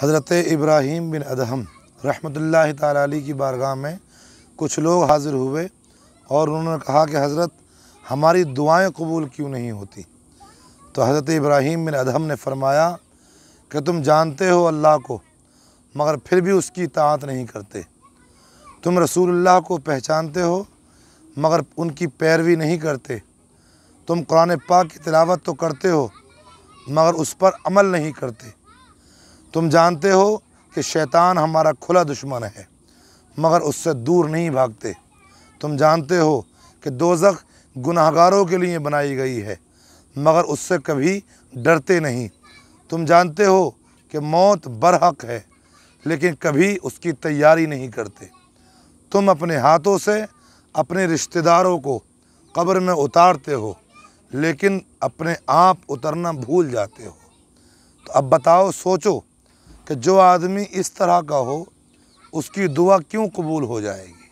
हज़रत इब्राहिम बिन अदहम रहमतुल्लाह ताली की बारगाह में कुछ लोग हाज़िर हुए और उन्होंने कहा कि हज़रत हमारी दुआएं कबूल क्यों नहीं होती तो हज़रत इब्राहिम बिन अदहम ने फरमाया कि तुम जानते हो अल्लाह को मगर फिर भी उसकी इतात नहीं करते तुम रसूलुल्लाह को पहचानते हो मगर उनकी पैरवी नहीं करते तुम कुरान पाक की तिलावत तो करते हो मगर उस पर अमल नहीं करते तुम जानते हो कि शैतान हमारा खुला दुश्मन है मगर उससे दूर नहीं भागते तुम जानते हो कि दोजख गुनाहगारों के लिए बनाई गई है मगर उससे कभी डरते नहीं तुम जानते हो कि मौत बरहक है लेकिन कभी उसकी तैयारी नहीं करते तुम अपने हाथों से अपने रिश्तेदारों को कब्र में उतारते हो लेकिन अपने आप उतरना भूल जाते हो तो अब बताओ सोचो कि जो आदमी इस तरह का हो उसकी दुआ क्यों कबूल हो जाएगी